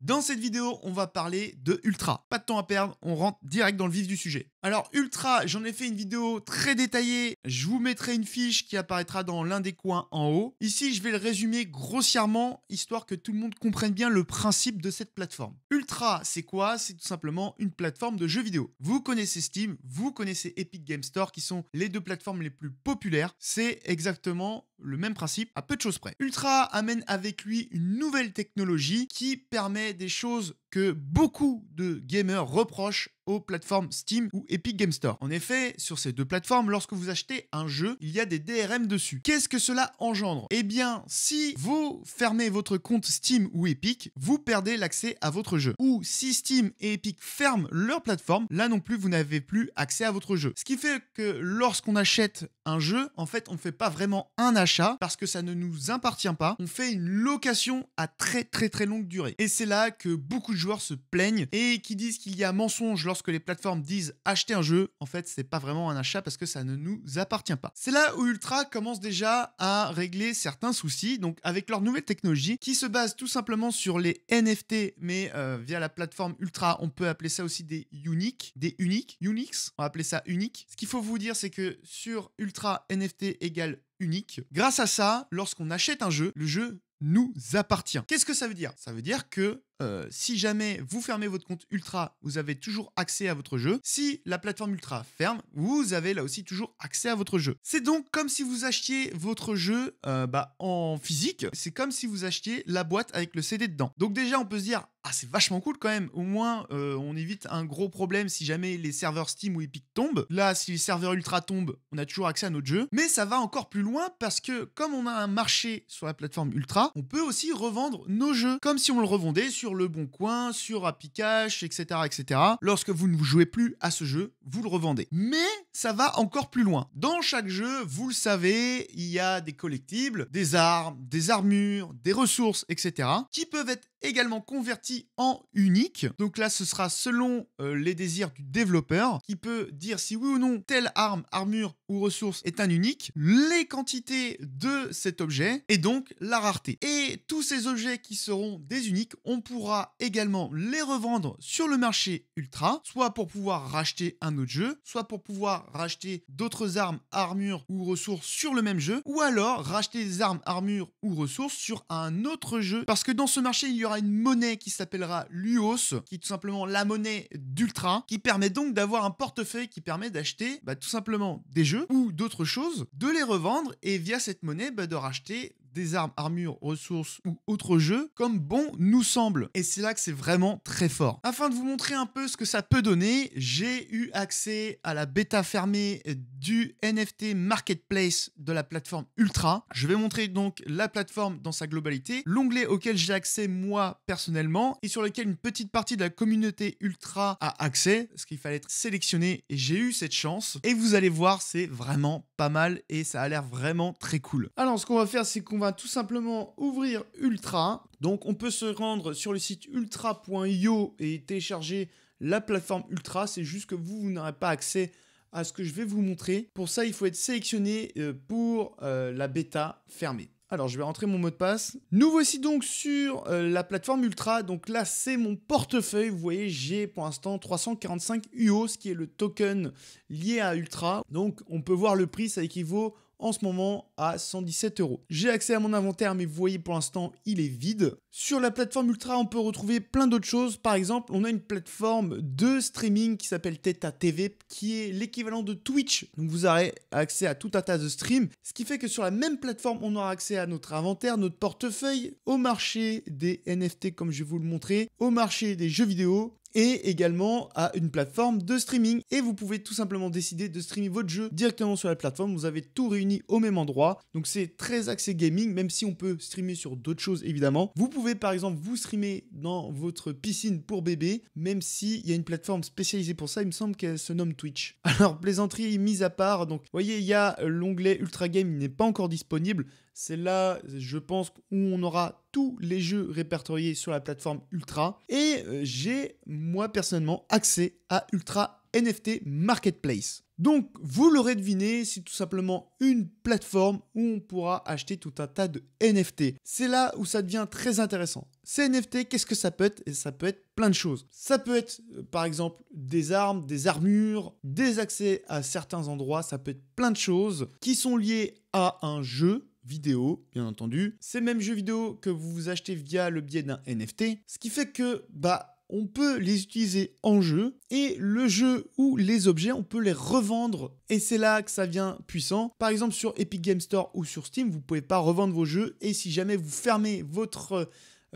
Dans cette vidéo, on va parler de Ultra. Pas de temps à perdre, on rentre direct dans le vif du sujet. Alors Ultra, j'en ai fait une vidéo très détaillée, je vous mettrai une fiche qui apparaîtra dans l'un des coins en haut. Ici, je vais le résumer grossièrement, histoire que tout le monde comprenne bien le principe de cette plateforme. Ultra, c'est quoi C'est tout simplement une plateforme de jeux vidéo. Vous connaissez Steam, vous connaissez Epic Game Store, qui sont les deux plateformes les plus populaires. C'est exactement le même principe à peu de choses près. Ultra amène avec lui une nouvelle technologie qui permet des choses que beaucoup de gamers reprochent aux plateformes Steam ou Epic Game Store. En effet, sur ces deux plateformes, lorsque vous achetez un jeu, il y a des DRM dessus. Qu'est-ce que cela engendre Eh bien, si vous fermez votre compte Steam ou Epic, vous perdez l'accès à votre jeu. Ou si Steam et Epic ferment leur plateforme, là non plus, vous n'avez plus accès à votre jeu. Ce qui fait que lorsqu'on achète un jeu, en fait, on ne fait pas vraiment un achat parce que ça ne nous appartient pas. On fait une location à très très très longue durée. Et c'est là que beaucoup de joueurs se plaignent et qui disent qu'il y a mensonge lorsque les plateformes disent acheter un jeu, en fait, c'est pas vraiment un achat parce que ça ne nous appartient pas. C'est là où Ultra commence déjà à régler certains soucis, donc avec leur nouvelle technologie qui se base tout simplement sur les NFT, mais euh, via la plateforme Ultra, on peut appeler ça aussi des uniques, des uniques, Unix, on va appeler ça unique. Ce qu'il faut vous dire, c'est que sur Ultra, NFT égale unique. Grâce à ça, lorsqu'on achète un jeu, le jeu nous appartient. Qu'est-ce que ça veut dire Ça veut dire que euh, si jamais vous fermez votre compte Ultra, vous avez toujours accès à votre jeu. Si la plateforme Ultra ferme, vous avez là aussi toujours accès à votre jeu. C'est donc comme si vous achetiez votre jeu euh, bah, en physique. C'est comme si vous achetiez la boîte avec le CD dedans. Donc déjà, on peut se dire, ah c'est vachement cool quand même. Au moins, euh, on évite un gros problème si jamais les serveurs Steam ou Epic tombent. Là, si les serveurs Ultra tombent, on a toujours accès à notre jeu. Mais ça va encore plus loin parce que comme on a un marché sur la plateforme Ultra, on peut aussi revendre nos jeux comme si on le revendait sur le Bon Coin, sur Apicache, etc., etc. Lorsque vous ne jouez plus à ce jeu, vous le revendez. Mais ça va encore plus loin. Dans chaque jeu, vous le savez, il y a des collectibles, des armes, des armures, des ressources, etc. qui peuvent être également convertis en uniques Donc là, ce sera selon euh, les désirs du développeur qui peut dire si oui ou non telle arme, armure ou ressource est un unique, les quantités de cet objet et donc la rareté. Et tous ces objets qui seront des uniques, on pourra également les revendre sur le marché ultra, soit pour pouvoir racheter un autre jeu, soit pour pouvoir racheter d'autres armes, armures ou ressources sur le même jeu, ou alors racheter des armes, armures ou ressources sur un autre jeu, parce que dans ce marché, il y aura une monnaie qui s'appellera l'UOS, qui est tout simplement la monnaie d'Ultra, qui permet donc d'avoir un portefeuille qui permet d'acheter bah, tout simplement des jeux ou d'autres choses, de les revendre et via cette monnaie bah, de racheter des armes, armures, ressources ou autres jeux comme bon nous semble. Et c'est là que c'est vraiment très fort. Afin de vous montrer un peu ce que ça peut donner, j'ai eu accès à la bêta fermée du NFT Marketplace de la plateforme Ultra. Je vais montrer donc la plateforme dans sa globalité, l'onglet auquel j'ai accès moi personnellement et sur lequel une petite partie de la communauté Ultra a accès, parce qu'il fallait être sélectionné et j'ai eu cette chance. Et vous allez voir, c'est vraiment pas mal et ça a l'air vraiment très cool. Alors ce qu'on va faire, c'est qu'on va tout simplement ouvrir Ultra. Donc on peut se rendre sur le site ultra.io et télécharger la plateforme Ultra. C'est juste que vous, n'aurez pas accès à ce que je vais vous montrer. Pour ça, il faut être sélectionné euh, pour euh, la bêta fermée. Alors, je vais rentrer mon mot de passe. Nous voici donc sur euh, la plateforme Ultra. Donc là, c'est mon portefeuille. Vous voyez, j'ai pour l'instant 345 UO, ce qui est le token lié à Ultra. Donc, on peut voir le prix, ça équivaut en ce moment à 117 euros. J'ai accès à mon inventaire, mais vous voyez pour l'instant, il est vide. Sur la plateforme Ultra, on peut retrouver plein d'autres choses. Par exemple, on a une plateforme de streaming qui s'appelle Theta TV, qui est l'équivalent de Twitch. Donc vous aurez accès à tout un tas de streams, ce qui fait que sur la même plateforme, on aura accès à notre inventaire, notre portefeuille, au marché des NFT, comme je vais vous le montrer, au marché des jeux vidéo, et également à une plateforme de streaming. Et vous pouvez tout simplement décider de streamer votre jeu directement sur la plateforme. Vous avez tout réuni au même endroit. Donc c'est très axé gaming, même si on peut streamer sur d'autres choses évidemment. Vous pouvez par exemple vous streamer dans votre piscine pour bébé, même s'il y a une plateforme spécialisée pour ça. Il me semble qu'elle se nomme Twitch. Alors plaisanterie mise à part. Donc voyez, il y a l'onglet Ultra Game, il n'est pas encore disponible. C'est là, je pense, où on aura tous les jeux répertoriés sur la plateforme Ultra. Et euh, j'ai, moi personnellement, accès à Ultra NFT Marketplace. Donc, vous l'aurez deviné, c'est tout simplement une plateforme où on pourra acheter tout un tas de NFT. C'est là où ça devient très intéressant. Ces NFT, qu'est-ce que ça peut être Et eh, ça peut être plein de choses. Ça peut être, euh, par exemple, des armes, des armures, des accès à certains endroits. Ça peut être plein de choses qui sont liées à un jeu vidéo, bien entendu, ces mêmes jeux vidéo que vous vous achetez via le biais d'un NFT, ce qui fait que, bah, on peut les utiliser en jeu et le jeu ou les objets, on peut les revendre. Et c'est là que ça vient puissant. Par exemple, sur Epic Game Store ou sur Steam, vous pouvez pas revendre vos jeux et si jamais vous fermez votre euh,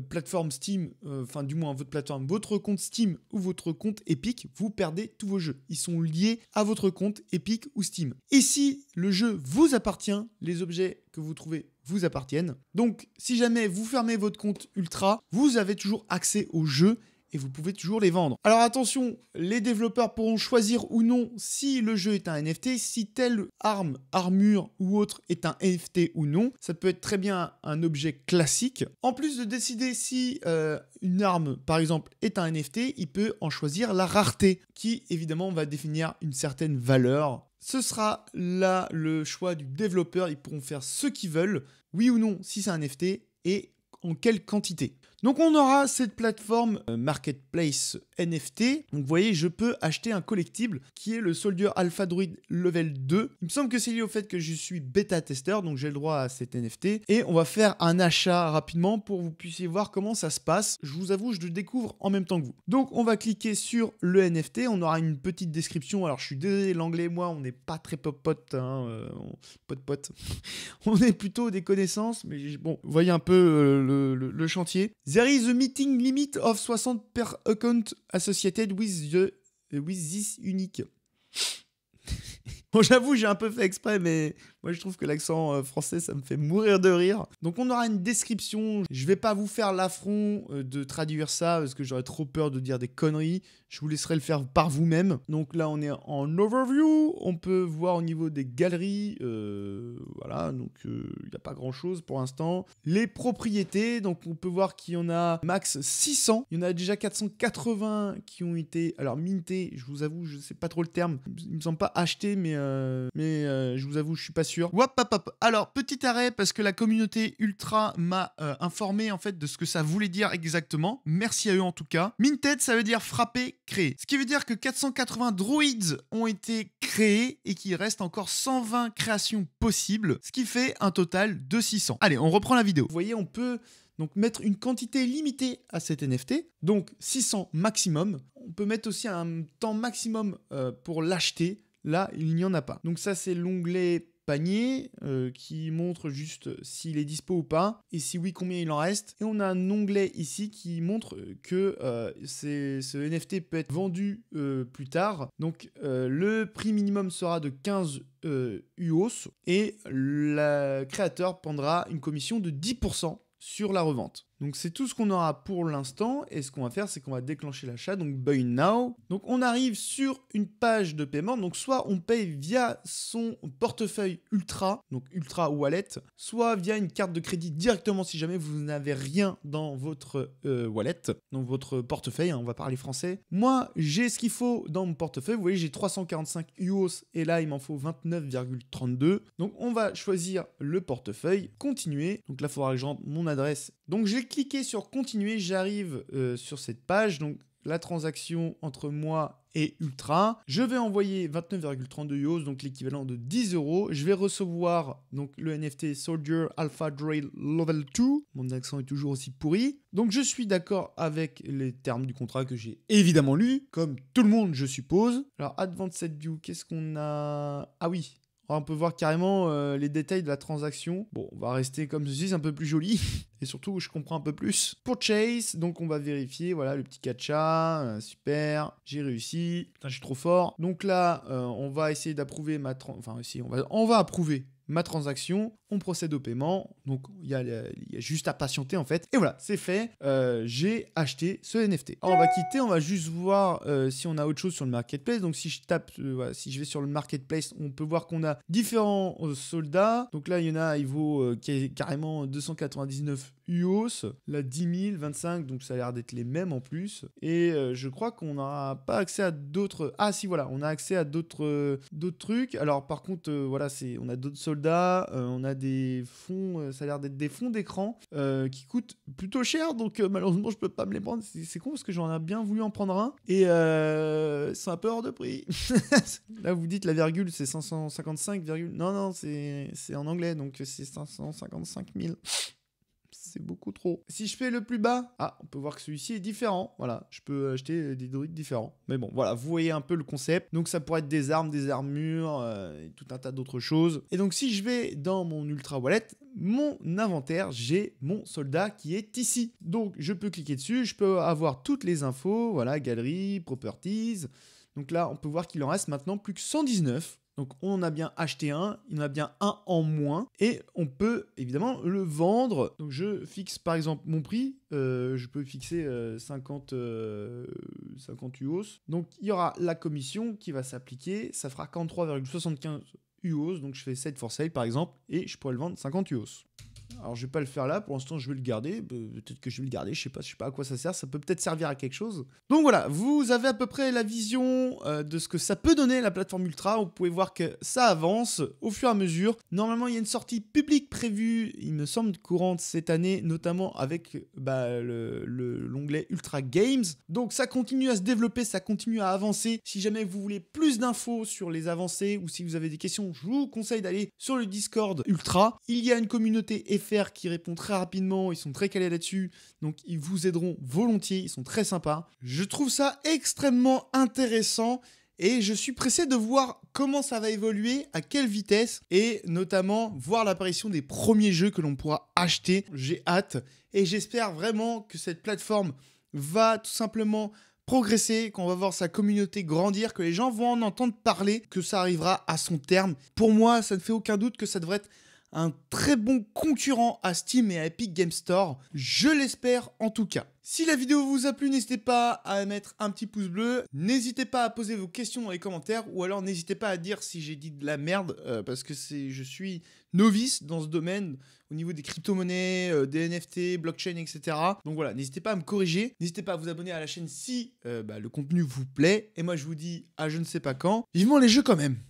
plateforme Steam, euh, enfin du moins votre plateforme, votre compte Steam ou votre compte Epic, vous perdez tous vos jeux. Ils sont liés à votre compte Epic ou Steam. Et si le jeu vous appartient, les objets que vous trouvez vous appartiennent. Donc si jamais vous fermez votre compte Ultra, vous avez toujours accès au jeu et vous pouvez toujours les vendre. Alors attention, les développeurs pourront choisir ou non si le jeu est un NFT, si telle arme, armure ou autre est un NFT ou non. Ça peut être très bien un objet classique. En plus de décider si euh, une arme, par exemple, est un NFT, il peut en choisir la rareté, qui évidemment va définir une certaine valeur. Ce sera là le choix du développeur, ils pourront faire ce qu'ils veulent, oui ou non si c'est un NFT, et en quelle quantité. Donc on aura cette plateforme euh, Marketplace NFT. Donc vous voyez, je peux acheter un collectible qui est le Soldier Alpha Druid Level 2. Il me semble que c'est lié au fait que je suis bêta testeur, donc j'ai le droit à cet NFT. Et on va faire un achat rapidement pour que vous puissiez voir comment ça se passe. Je vous avoue, je le découvre en même temps que vous. Donc on va cliquer sur le NFT. On aura une petite description. Alors je suis désolé, l'anglais moi, on n'est pas très pop pot. Hein, euh, on est plutôt des connaissances, mais bon, voyez un peu euh, le chantier. There is a meeting limit of 60 per account associated with, the, with this unique. Bon, j'avoue, j'ai un peu fait exprès, mais moi je trouve que l'accent euh, français, ça me fait mourir de rire. Donc on aura une description. Je vais pas vous faire l'affront euh, de traduire ça parce que j'aurais trop peur de dire des conneries. Je vous laisserai le faire par vous-même. Donc là, on est en overview. On peut voir au niveau des galeries. Euh, voilà, donc il y n'y a pas grand-chose pour l'instant. Les propriétés. Donc on peut voir qu'il y en a max 600. Il y en a déjà 480 qui ont été alors mintés. Je vous avoue, je sais pas trop le terme. Ils ne sont pas achetés, mais euh, mais euh, je vous avoue, je suis pas sûr. Alors, petit arrêt parce que la communauté ultra m'a euh, informé en fait de ce que ça voulait dire exactement. Merci à eux en tout cas. Minted, ça veut dire frapper, créer. Ce qui veut dire que 480 droïdes ont été créés et qu'il reste encore 120 créations possibles, ce qui fait un total de 600. Allez, on reprend la vidéo. Vous voyez, on peut donc mettre une quantité limitée à cet NFT, donc 600 maximum. On peut mettre aussi un temps maximum pour l'acheter. Là, il n'y en a pas. Donc ça, c'est l'onglet panier euh, qui montre juste s'il est dispo ou pas et si oui combien il en reste et on a un onglet ici qui montre que euh, ce NFT peut être vendu euh, plus tard donc le prix minimum sera de 15 UOS et le créateur prendra une commission de 10% sur la revente. Donc c'est tout ce qu'on aura pour l'instant et ce qu'on va faire c'est qu'on va déclencher l'achat, donc Buy Now. Donc on arrive sur une page de paiement, donc soit on paye via son portefeuille Ultra, donc Ultra Wallet, soit via une carte de crédit directement si jamais vous n'avez rien dans votre euh, wallet, Donc, votre portefeuille, hein, on va parler français. Moi j'ai ce qu'il faut dans mon portefeuille, vous voyez j'ai 345 UOS et là il m'en faut 29,32. Donc on va choisir le portefeuille, continuer, donc là il faudra que je rentre mon adresse. Donc j'ai cliquez sur continuer, j'arrive euh, sur cette page, donc la transaction entre moi et Ultra. Je vais envoyer 29,32 EOS, donc l'équivalent de 10 euros. Je vais recevoir donc le NFT Soldier Alpha Drill Level 2. Mon accent est toujours aussi pourri. Donc je suis d'accord avec les termes du contrat que j'ai évidemment lu, comme tout le monde je suppose. Alors Advanced View, qu'est-ce qu'on a Ah oui, ah, on peut voir carrément euh, les détails de la transaction. Bon, on va rester comme ceci, c'est un peu plus joli. Et surtout, je comprends un peu plus. Pour Chase, donc on va vérifier, voilà, le petit catcha, euh, super, j'ai réussi, putain, je suis trop fort. Donc là, euh, on va essayer d'approuver ma... Enfin, on va, on va approuver ma transaction on procède au paiement. Donc il y, a juste à patienter en fait. Et voilà, c'est fait. Euh, j'ai acheté ce NFT. on va quitter, on va juste voir euh, si on a autre chose sur le marketplace. Donc si je tape, euh, si je vais sur le marketplace, on peut voir qu'on a différents soldats. Donc là, il y en a, il vaut carrément 299 UOS, la 10 000, 25, donc ça a l'air d'être les mêmes en plus. Et je crois qu'on n'a pas accès à d'autres. Ah si voilà, on a accès à d'autres d'autres trucs. Alors par contre, voilà, c'est on a d'autres soldats, on a des fonds, euh, ça a l'air d'être des fonds d'écran euh, qui coûtent plutôt cher, donc euh, malheureusement je peux pas me les prendre. C'est con parce que j'en ai bien voulu en prendre un et c'est un peu hors de prix. Là vous dites la virgule c'est 555, virgule. non non c'est en anglais donc c'est 555 000 c'est beaucoup trop. Si je fais le plus bas, ah, on peut voir que celui-ci est différent. Voilà, je peux acheter des druides différents. Mais bon, voilà, vous voyez un peu le concept. Donc ça pourrait être des armes, des armures, euh, tout un tas d'autres choses. Et donc si je vais dans mon Ultra Wallet, mon inventaire, j'ai mon soldat qui est ici. Donc je peux cliquer dessus, je peux avoir toutes les infos, voilà, galerie, properties. Donc là, on peut voir qu'il en reste maintenant plus que 119. Donc on a bien acheté un, il en a bien un en moins, et on peut évidemment le vendre. Donc je fixe par exemple mon prix, euh, je peux fixer 50, 50 UOS. Donc il y aura la commission qui va s'appliquer, ça fera 43,75 UOS, donc je fais 7 for sale par exemple, et je pourrais le vendre 50 UOS. Alors je vais pas le faire là, pour l'instant je vais le garder, peut-être que je vais le garder, je sais pas, je sais pas à quoi ça sert, ça peut peut-être servir à quelque chose. Donc voilà, vous avez à peu près la vision euh, de ce que ça peut donner la plateforme Ultra, vous pouvez voir que ça avance au fur et à mesure. Normalement il y a une sortie publique prévue, il me semble courante cette année, notamment avec bah, l'onglet Ultra Games. Donc ça continue à se développer, ça continue à avancer. Si jamais vous voulez plus d'infos sur les avancées ou si vous avez des questions, je vous conseille d'aller sur le Discord Ultra. Il y a une communauté qui répond très rapidement, ils sont très calés là-dessus, donc ils vous aideront volontiers, ils sont très sympas. Je trouve ça extrêmement intéressant et je suis pressé de voir comment ça va évoluer, à quelle vitesse, et notamment voir l'apparition des premiers jeux que l'on pourra acheter. J'ai hâte, et j'espère vraiment que cette plateforme va tout simplement progresser, qu'on va voir sa communauté grandir, que les gens vont en entendre parler, que ça arrivera à son terme. Pour moi, ça ne fait aucun doute que ça devrait être un très bon concurrent à Steam et à Epic Game Store, je l'espère en tout cas. Si la vidéo vous a plu, n'hésitez pas à mettre un petit pouce bleu, n'hésitez pas à poser vos questions dans les commentaires, ou alors n'hésitez pas à dire si j'ai dit de la merde, euh, parce que je suis novice dans ce domaine, au niveau des crypto-monnaies, euh, des NFT, blockchain, etc. Donc voilà, n'hésitez pas à me corriger, n'hésitez pas à vous abonner à la chaîne si euh, bah, le contenu vous plaît, et moi je vous dis à je ne sais pas quand, vivement les jeux quand même